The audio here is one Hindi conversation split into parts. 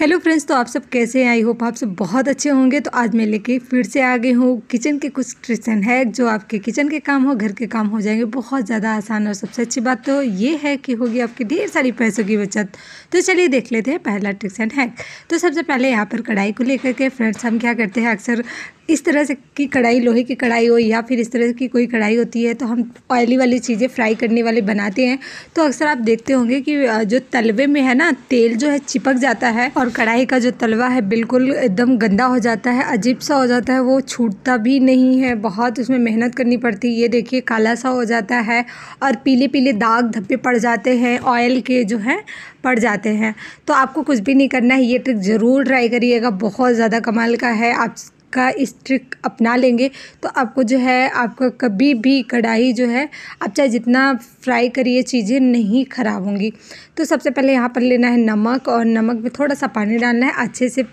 हेलो फ्रेंड्स तो आप सब कैसे हैं आई होप आप सब बहुत अच्छे होंगे तो आज मैं लेके फिर से आ गई हूँ किचन के कुछ ट्रिक्स है जो आपके किचन के काम हो घर के काम हो जाएंगे बहुत ज़्यादा आसान और सबसे अच्छी बात तो ये है कि होगी आपकी ढेर सारी पैसों की बचत तो चलिए देख लेते हैं पहला ट्रिक्स एंड हैक तो सबसे पहले यहाँ पर कढ़ाई को लेकर के फ्रेंड्स हम क्या करते हैं अक्सर इस तरह से की कढ़ाई लोहे की कढ़ाई हो या फिर इस तरह की कोई कढ़ाई होती है तो हम ऑयली वाली चीज़ें फ्राई करने वाले बनाते हैं तो अक्सर आप देखते होंगे कि जो तलवे में है ना तेल जो है चिपक जाता है और कढ़ाई का जो तलवा है बिल्कुल एकदम गंदा हो जाता है अजीब सा हो जाता है वो छूटता भी नहीं है बहुत उसमें मेहनत करनी पड़ती है ये देखिए काला सा हो जाता है और पीले पीले दाग धब्बे पड़ जाते हैं ऑयल के जो हैं पड़ जाते हैं तो आपको कुछ भी नहीं करना है ये ट्रिक ज़रूर ट्राई करिएगा बहुत ज़्यादा कमाल का है आप का इस ट्रिक अपना लेंगे तो आपको जो है आपका कभी भी कढ़ाई जो है आप चाहे जितना फ्राई करिए चीज़ें नहीं ख़राब होंगी तो सबसे पहले यहाँ पर लेना है नमक और नमक में थोड़ा सा पानी डालना है अच्छे से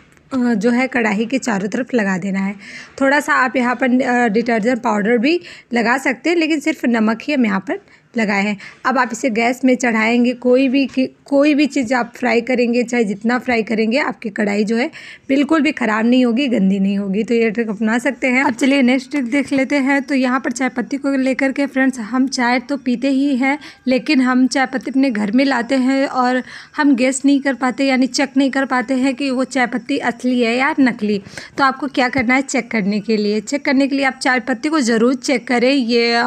जो है कढ़ाई के चारों तरफ लगा देना है थोड़ा सा आप यहाँ पर डिटर्जेंट पाउडर भी लगा सकते हैं लेकिन सिर्फ नमक ही हम यहाँ पर लगाए हैं अब आप इसे गैस में चढ़ाएंगे कोई भी कोई भी चीज़ आप फ्राई करेंगे चाहे जितना फ्राई करेंगे आपकी कढ़ाई जो है बिल्कुल भी ख़राब नहीं होगी गंदी नहीं होगी तो ये ट्रिक अपना सकते हैं अब चलिए नेक्स्ट ट्रिक देख लेते हैं तो यहाँ पर चाय पत्ती को लेकर के फ्रेंड्स हम चाय तो पीते ही हैं लेकिन हम चाय पत्ती अपने घर में लाते हैं और हम गैस नहीं कर पाते यानी चेक नहीं कर पाते हैं कि वो चाय पत्ती असली है या नकली तो आपको क्या करना है चेक करने के लिए चेक करने के लिए आप चाय पत्ती को ज़रूर चेक करें ये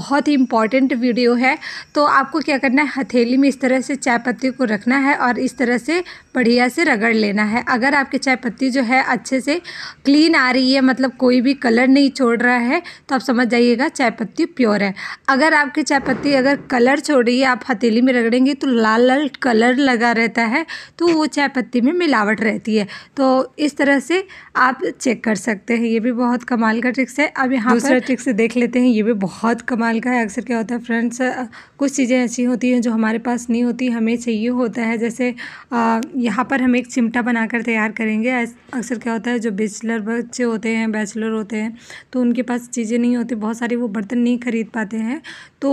बहुत ही इम्पॉर्टेंट वीडियो है तो आपको क्या करना है हथेली में इस तरह से चाय पत्ती को रखना है और इस तरह से बढ़िया से रगड़ लेना है अगर आपकी चाय पत्ती जो है अच्छे से क्लीन आ रही है मतलब कोई भी कलर नहीं छोड़ रहा है तो आप समझ जाइएगा चाय पत्ती प्योर है अगर आपकी चाय पत्ती अगर कलर छोड़ रही है आप हथेली में रगड़ेंगे तो लाल लाल कलर लगा रहता है तो वो चाय पत्ती में मिलावट रहती है तो इस तरह से आप चेक कर सकते हैं ये भी बहुत कमाल का ट्रिक्स है अब यहाँ दूसरा ट्रिक्स देख लेते हैं ये भी बहुत कमाल का है अक्सर क्या होता है फ्रेंड्स कुछ चीज़ें ऐसी होती हैं जो हमारे पास नहीं होती हमें चाहिए होता है जैसे यहाँ पर हम एक चिमटा बनाकर तैयार करेंगे अक्सर क्या होता है जो बेचलर बच्चे होते हैं बैचलर होते हैं तो उनके पास चीज़ें नहीं होती बहुत सारी वो बर्तन नहीं खरीद पाते हैं तो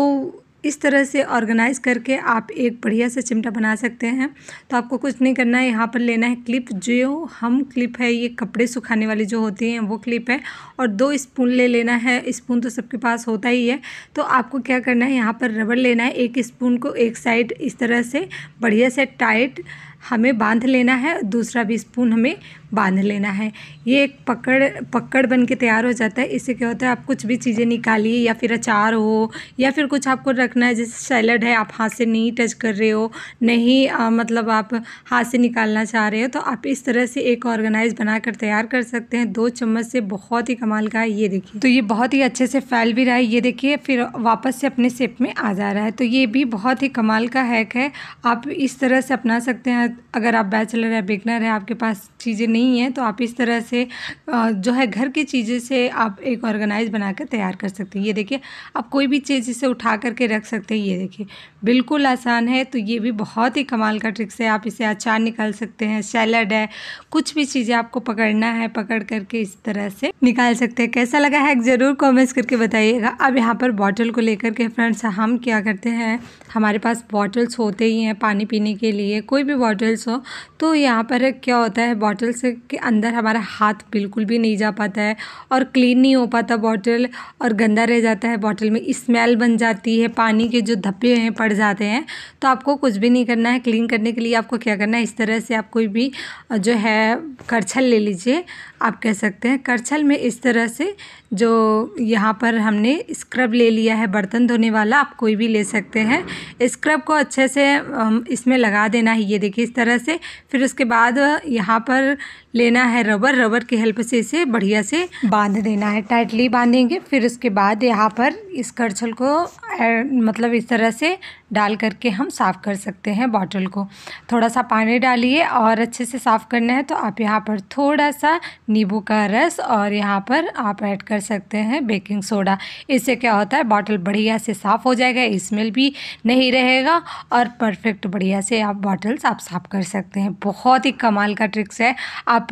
इस तरह से ऑर्गेनाइज करके आप एक बढ़िया से चिमटा बना सकते हैं तो आपको कुछ नहीं करना है यहाँ पर लेना है क्लिप जो हम क्लिप है ये कपड़े सुखाने वाली जो होती हैं वो क्लिप है और दो स्पून ले लेना है स्पून तो सबके पास होता ही है तो आपको क्या करना है यहाँ पर रबड़ लेना है एक स्पून को एक साइड इस तरह से बढ़िया से टाइट हमें बांध लेना है दूसरा भी स्पून हमें बांध लेना है ये एक पकड़ पकड़ बन के तैयार हो जाता है इससे क्या होता है आप कुछ भी चीज़ें निकालिए या फिर अचार हो या फिर कुछ आपको रखना है जैसे सैलड है आप हाथ से नहीं टच कर रहे हो नहीं आ, मतलब आप हाथ से निकालना चाह रहे हो तो आप इस तरह से एक ऑर्गेनाइज बनाकर तैयार कर सकते हैं दो चम्मच से बहुत ही कमाल का है ये देखिए तो ये बहुत ही अच्छे से फैल भी रहा है ये देखिए फिर वापस से अपने सेप में आ जा रहा है तो ये भी बहुत ही कमाल का हैक है आप इस तरह से अपना सकते हैं अगर आप बैचलर है बिगनर है आपके पास चीज़ें नहीं हैं तो आप इस तरह से जो है घर की चीज़ें से आप एक ऑर्गेनाइज बनाकर तैयार कर सकते हैं ये देखिए आप कोई भी चीज़ इसे उठा करके रख सकते हैं ये देखिए बिल्कुल आसान है तो ये भी बहुत ही कमाल का ट्रिक्स है आप इसे अचार निकाल सकते हैं सैलड है कुछ भी चीज़ें आपको पकड़ना है पकड़ करके इस तरह से निकाल सकते हैं कैसा लगा है ज़रूर कॉमेंट्स करके बताइएगा अब यहाँ पर बॉटल को लेकर के फ्रेंड्स हम क्या करते हैं हमारे पास बॉटल्स होते ही हैं पानी पीने के लिए कोई भी बॉटल बॉटल्स हो तो यहाँ पर क्या होता है बॉटल्स के अंदर हमारा हाथ बिल्कुल भी नहीं जा पाता है और क्लीन नहीं हो पाता बॉटल और गंदा रह जाता है बॉटल में स्मेल बन जाती है पानी के जो धब्बे हैं पड़ जाते हैं तो आपको कुछ भी नहीं करना है क्लीन करने के लिए आपको क्या करना है इस तरह से आप कोई भी जो है करछल ले लीजिए आप कह सकते हैं करछल में इस तरह से जो यहाँ पर हमने स्क्रब ले लिया है बर्तन धोने वाला आप कोई भी ले सकते हैं स्क्रब को अच्छे से इसमें लगा देना है ये देखिए इस तरह से फिर उसके बाद यहाँ पर लेना है रबर रबर की हेल्प से इसे बढ़िया से बांध देना है टाइटली बांधेंगे फिर उसके बाद यहाँ पर इस करछल को मतलब इस तरह से डाल करके हम साफ़ कर सकते हैं बॉटल को थोड़ा सा पानी डालिए और अच्छे से साफ़ करना है तो आप यहाँ पर थोड़ा सा नींबू का रस और यहाँ पर आप ऐड कर सकते हैं बेकिंग सोडा इससे क्या होता है बॉटल बढ़िया से साफ़ हो जाएगा स्मेल भी नहीं रहेगा और परफेक्ट बढ़िया से आप बॉटल्स आप साफ़ कर सकते हैं बहुत ही कमाल का ट्रिक्स है आप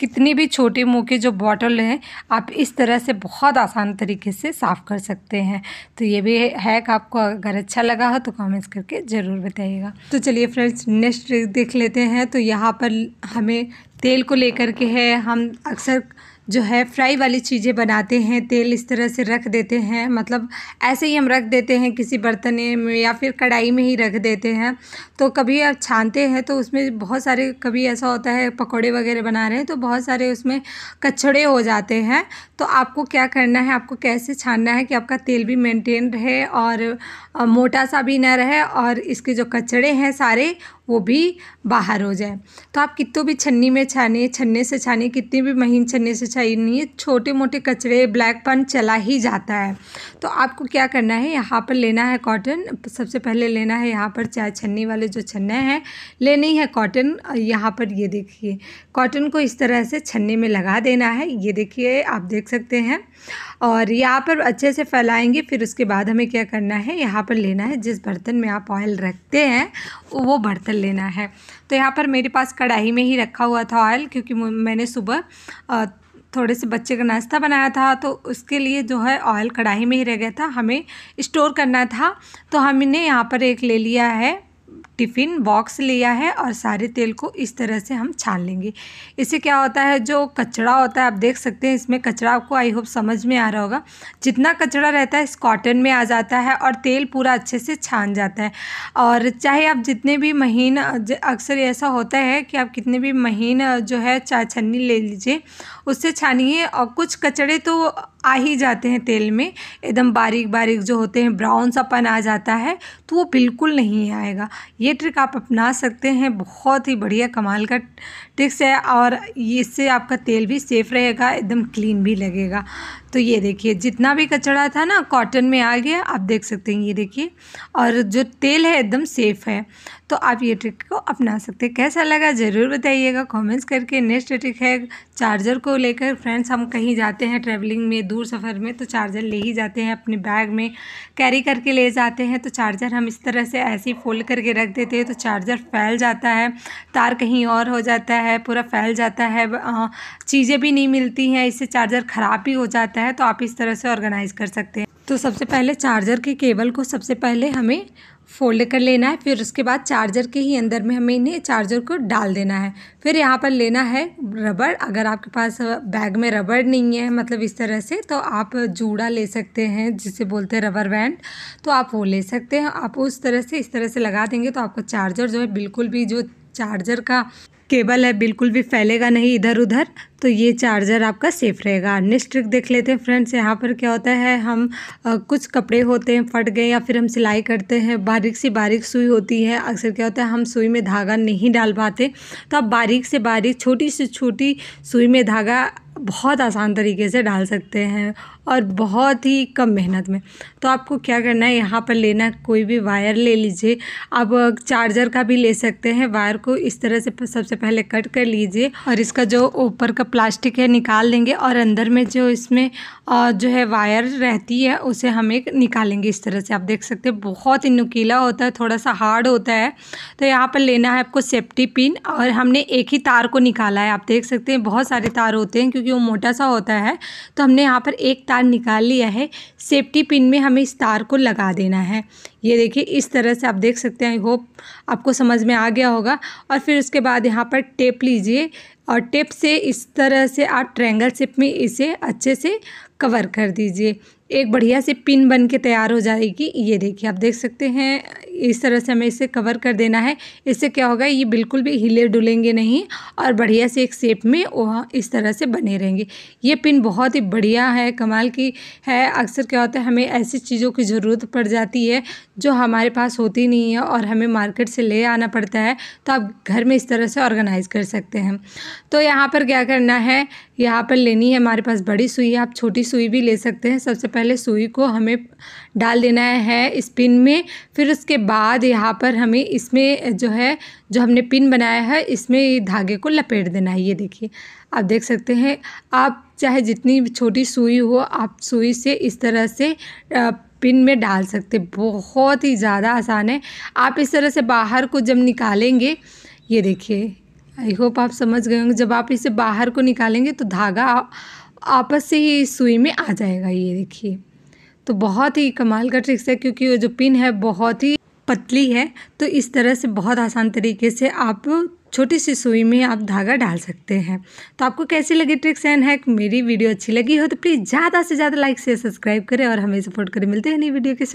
कितनी भी छोटे मुँह के जो बॉटल हैं आप इस तरह से बहुत आसान तरीके से साफ़ कर सकते हैं तो ये भी हैक आपको अगर अच्छा लगा हो तो कमेंट्स करके ज़रूर बताइएगा तो चलिए फ्रेंड्स नेक्स्ट देख लेते हैं तो यहाँ पर हमें तेल को लेकर के है हम अक्सर जो है फ्राई वाली चीज़ें बनाते हैं तेल इस तरह से रख देते हैं मतलब ऐसे ही हम रख देते हैं किसी बर्तन में या फिर कढ़ाई में ही रख देते हैं तो कभी आप छानते हैं तो उसमें बहुत सारे कभी ऐसा होता है पकौड़े वगैरह बना रहे हैं तो बहुत सारे उसमें कचड़े हो जाते हैं तो आपको क्या करना है आपको कैसे छानना है कि आपका तेल भी मेनटेन रहे और मोटा सा भी ना रहे और इसके जो कचड़े हैं सारे वो भी बाहर हो जाए तो आप कितों भी छन्नी में छाने छन्ने से छाने कितनी भी महीन छन्ने से चाहिए नहीं है छोटे मोटे कचरे पन चला ही जाता है तो आपको क्या करना है यहाँ पर लेना है कॉटन सबसे पहले लेना है यहाँ पर चाय छन्नी वाले जो छन्ने हैं लेने ही है कॉटन यहाँ पर ये देखिए कॉटन को इस तरह से छन्नी में लगा देना है ये देखिए आप देख सकते हैं और यहाँ पर अच्छे से फैलाएंगे फिर उसके बाद हमें क्या करना है यहाँ पर लेना है जिस बर्तन में आप ऑयल रखते हैं वो बर्तन लेना है तो यहाँ पर मेरे पास कढ़ाई में ही रखा हुआ था ऑयल क्योंकि मैंने सुबह थोड़े से बच्चे का नाश्ता बनाया था तो उसके लिए जो है ऑयल कढ़ाई में ही रह गया था हमें स्टोर करना था तो हमने यहाँ पर एक ले लिया है टिफ़िन बॉक्स लिया है और सारे तेल को इस तरह से हम छान लेंगे इससे क्या होता है जो कचरा होता है आप देख सकते हैं इसमें कचरा आपको आई होप समझ में आ रहा होगा जितना कचरा रहता है इस कॉटन में आ जाता है और तेल पूरा अच्छे से छान जाता है और चाहे आप जितने भी महीन अक्सर ऐसा होता है कि आप कितने भी महीन जो है छन्नी ले लीजिए उससे छानिए और कुछ कचड़े तो आ ही जाते हैं तेल में एकदम बारीक बारीक जो होते हैं ब्राउन सापन आ जाता है तो वो बिल्कुल नहीं आएगा ये ट्रिक आप अपना सकते हैं बहुत ही बढ़िया कमाल का ट्रिक्स है और इससे आपका तेल भी सेफ़ रहेगा एकदम क्लीन भी लगेगा तो ये देखिए जितना भी कचड़ा था ना कॉटन में आ गया आप देख सकते हैं ये देखिए और जो तेल है एकदम सेफ़ है तो आप ये ट्रिक को अपना सकते हैं कैसा लगा ज़रूर बताइएगा कमेंट्स करके नेक्स्ट ट्रिक है चार्जर को लेकर फ्रेंड्स हम कहीं जाते हैं ट्रैवलिंग में दूर सफ़र में तो चार्जर ले ही जाते हैं अपने बैग में कैरी करके ले जाते हैं तो चार्जर हम इस तरह से ऐसे ही फोल्ड करके रख देते हैं तो चार्जर फैल जाता है तार कहीं और हो जाता है पूरा फैल जाता है चीज़ें भी नहीं मिलती हैं इससे चार्जर ख़राब भी हो जाता है है तो आप इस तरह से ऑर्गेनाइज़ कर सकते हैं तो सबसे पहले चार्जर के केबल को सबसे पहले हमें फोल्ड कर लेना है फिर उसके बाद चार्जर के ही अंदर में हमें इन्हें चार्जर को डाल देना है फिर यहाँ पर लेना है रबड़ अगर आपके पास बैग में रबड़ नहीं है मतलब इस तरह से तो आप जूड़ा ले सकते हैं जिसे बोलते हैं रबर बैंड तो आप वो ले सकते हैं आप उस तरह से इस तरह से लगा देंगे तो आपका चार्जर जो है बिल्कुल भी जो चार्जर का केबल है बिल्कुल भी फैलेगा नहीं इधर उधर तो ये चार्जर आपका सेफ़ रहेगा नेक्स्ट ट्रिक देख लेते हैं फ्रेंड्स यहाँ पर क्या होता है हम आ, कुछ कपड़े होते हैं फट गए या फिर हम सिलाई करते हैं बारीक से बारीक सुई होती है अक्सर क्या होता है हम सुई में धागा नहीं डाल पाते तो आप बारीक से बारीक छोटी से छोटी सुई में धागा बहुत आसान तरीके से डाल सकते हैं और बहुत ही कम मेहनत में तो आपको क्या करना है यहाँ पर लेना कोई भी वायर ले लीजिए आप चार्जर का भी ले सकते हैं वायर को इस तरह से सबसे पहले कट कर लीजिए और इसका जो ऊपर का प्लास्टिक है निकाल देंगे और अंदर में जो इसमें जो है वायर रहती है उसे हम एक निकालेंगे इस तरह से आप देख सकते हैं बहुत ही नुकीला होता है थोड़ा सा हार्ड होता है तो यहाँ पर लेना है आपको सेफ्टी पिन और हमने एक ही तार को निकाला है आप देख सकते हैं बहुत सारे तार होते हैं क्योंकि वो मोटा सा होता है तो हमने यहाँ पर एक तार तार निकाल लिया है सेफ्टी पिन में हमें इस तार को लगा देना है ये देखिए इस तरह से आप देख सकते हैं आई होप आपको समझ में आ गया होगा और फिर उसके बाद यहाँ पर टेप लीजिए और टेप से इस तरह से आप ट्रैंगल शेप में इसे अच्छे से कवर कर दीजिए एक बढ़िया से पिन बन के तैयार हो जाएगी ये देखिए आप देख सकते हैं इस तरह से हमें इसे कवर कर देना है इससे क्या होगा ये बिल्कुल भी हिले डुलेंगे नहीं और बढ़िया से एक शेप में वह इस तरह से बने रहेंगे ये पिन बहुत ही बढ़िया है कमाल की है अक्सर क्या होता है हमें ऐसी चीज़ों की ज़रूरत पड़ जाती है जो हमारे पास होती नहीं है और हमें मार्केट से ले आना पड़ता है तो आप घर में इस तरह से ऑर्गेनाइज़ कर सकते हैं तो यहाँ पर क्या करना है यहाँ पर लेनी है हमारे पास बड़ी सुई है आप छोटी सुई भी ले सकते हैं सबसे पहले सुई को हमें डाल देना है इस पिन में फिर उसके बाद यहाँ पर हमें इसमें जो है जो हमने पिन बनाया है इसमें धागे को लपेट देना है ये देखिए आप देख सकते हैं आप चाहे जितनी छोटी सुई हो आप सुई से इस तरह से पिन में डाल सकते बहुत ही ज़्यादा आसान है आप इस तरह से बाहर को जब निकालेंगे ये देखिए आई होप आप समझ गए होंगे जब आप इसे बाहर को निकालेंगे तो धागा आपस से ही सुई में आ जाएगा ये देखिए तो बहुत ही कमाल का ट्रिक्स है क्योंकि वो जो पिन है बहुत ही पतली है तो इस तरह से बहुत आसान तरीके से आप छोटी सी सुई में आप धागा डाल सकते हैं तो आपको कैसी लगी ट्रिक्स एंड हैक मेरी वीडियो अच्छी लगी हो तो प्लीज़ ज़्यादा से ज़्यादा लाइक से सब्सक्राइब करें और हमें सपोर्ट करें मिलते हैं नई वीडियो के साथ